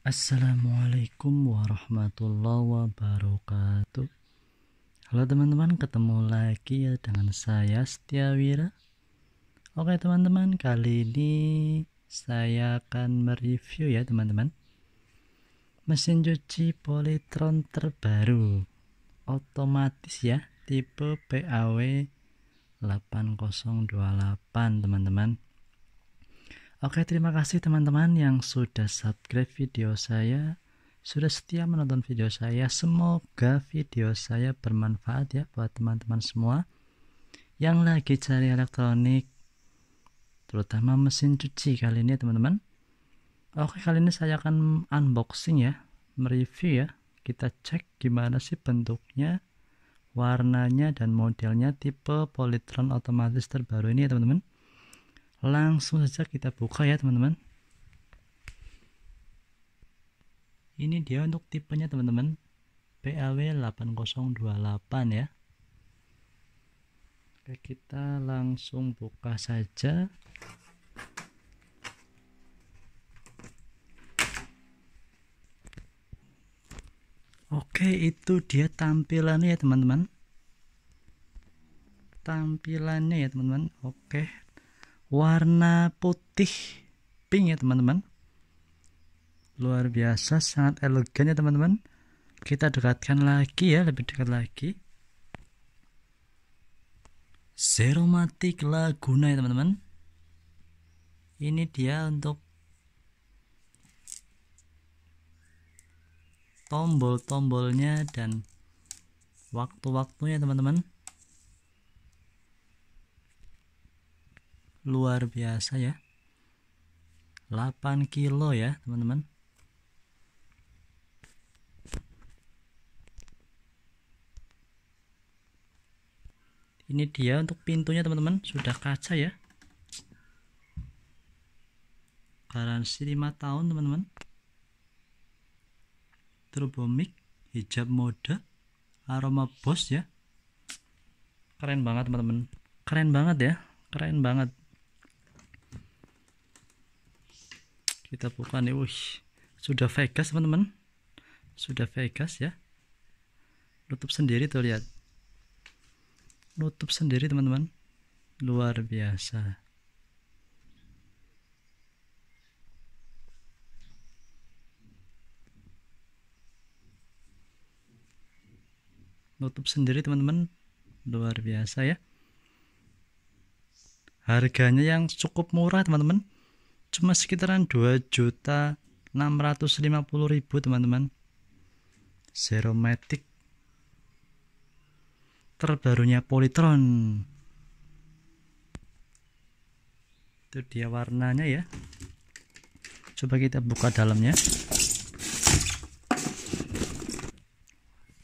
Assalamualaikum warahmatullahi wabarakatuh Halo teman-teman, ketemu lagi ya dengan saya Setiawira Oke teman-teman, kali ini saya akan mereview ya teman-teman Mesin cuci Polytron terbaru Otomatis ya, tipe PAW 8028 teman-teman Oke, terima kasih teman-teman yang sudah subscribe video saya, sudah setia menonton video saya. Semoga video saya bermanfaat ya buat teman-teman semua yang lagi cari elektronik, terutama mesin cuci kali ini teman-teman. Oke, kali ini saya akan unboxing ya, mereview ya. Kita cek gimana sih bentuknya, warnanya dan modelnya tipe politron otomatis terbaru ini ya teman-teman langsung saja kita buka ya teman-teman ini dia untuk tipenya teman-teman PAW 8028 ya Oke kita langsung buka saja Oke itu dia tampilannya ya teman-teman tampilannya ya teman-teman Oke warna putih pink ya teman-teman luar biasa sangat elegan ya teman-teman kita dekatkan lagi ya lebih dekat lagi seromatik Laguna ya teman-teman ini dia untuk tombol-tombolnya dan waktu-waktunya teman-teman luar biasa ya 8 kilo ya teman-teman ini dia untuk pintunya teman-teman sudah kaca ya garansi 5 tahun teman-teman turbomik hijab mode aroma bos ya keren banget teman-teman keren banget ya keren banget kita buka nih wih sudah Vegas teman-teman sudah Vegas ya nutup sendiri tuh lihat nutup sendiri teman-teman luar biasa nutup sendiri teman-teman luar biasa ya harganya yang cukup murah teman-teman cuma sekitaran 2 juta 650 ribu teman-teman Zeromatic terbarunya Polytron itu dia warnanya ya coba kita buka dalamnya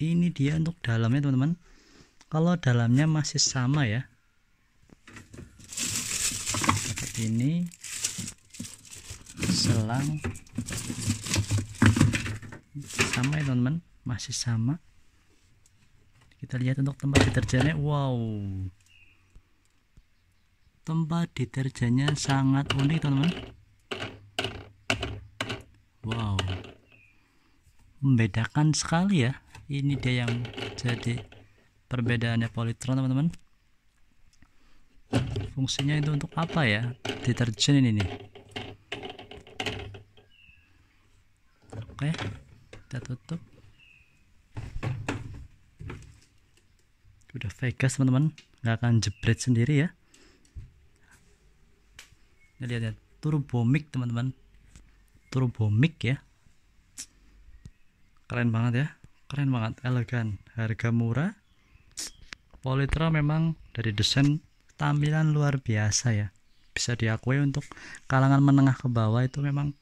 ini dia untuk dalamnya teman-teman kalau dalamnya masih sama ya ini selang sama ya teman-teman masih sama kita lihat untuk tempat deterjennya wow tempat deterjennya sangat unik teman-teman wow membedakan sekali ya ini dia yang jadi perbedaannya politron teman-teman fungsinya itu untuk apa ya deterjen ini nih oke kita tutup udah Vegas teman-teman nggak akan jebret sendiri ya ini lihat ya turbo mic teman-teman turbo mic ya keren banget ya keren banget elegan harga murah Politra memang dari desain tampilan luar biasa ya bisa diakui untuk kalangan menengah ke bawah itu memang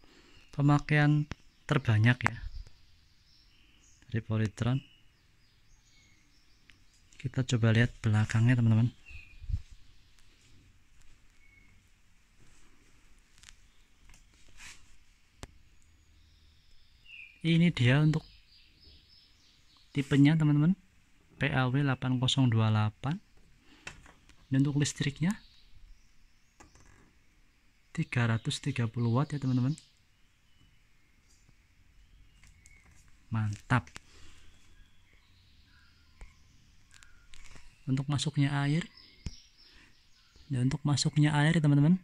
pemakaian terbanyak ya dari Polytron kita coba lihat belakangnya teman-teman ini dia untuk tipenya teman-teman PAW 8028 dan untuk listriknya 330 watt ya teman-teman mantap untuk masuknya air ya untuk masuknya air teman-teman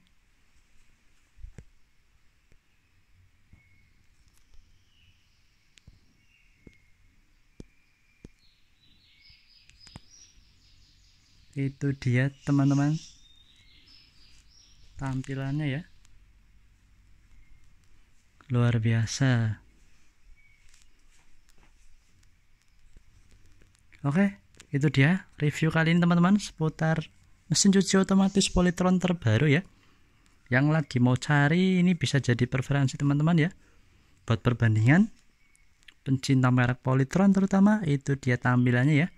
itu dia teman-teman tampilannya ya luar biasa Oke, itu dia review kali ini teman-teman seputar mesin cuci otomatis Polytron terbaru ya. Yang lagi mau cari ini bisa jadi preferensi teman-teman ya. Buat perbandingan pencinta merek Polytron terutama itu dia tampilannya ya.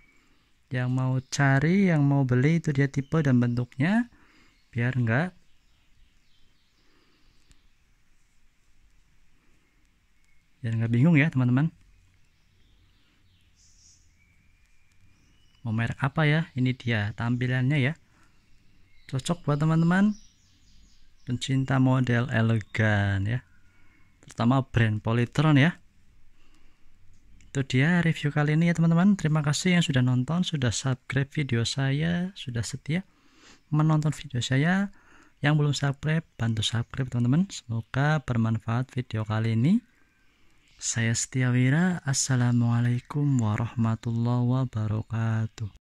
Yang mau cari, yang mau beli itu dia tipe dan bentuknya biar enggak biar nggak bingung ya teman-teman mau merek apa ya ini dia tampilannya ya cocok buat teman-teman pencinta model elegan ya terutama brand Polytron ya itu dia review kali ini ya teman-teman terima kasih yang sudah nonton sudah subscribe video saya sudah setia menonton video saya yang belum subscribe bantu subscribe teman-teman semoga bermanfaat video kali ini saya Setia Wira. Assalamualaikum warahmatullahi wabarakatuh.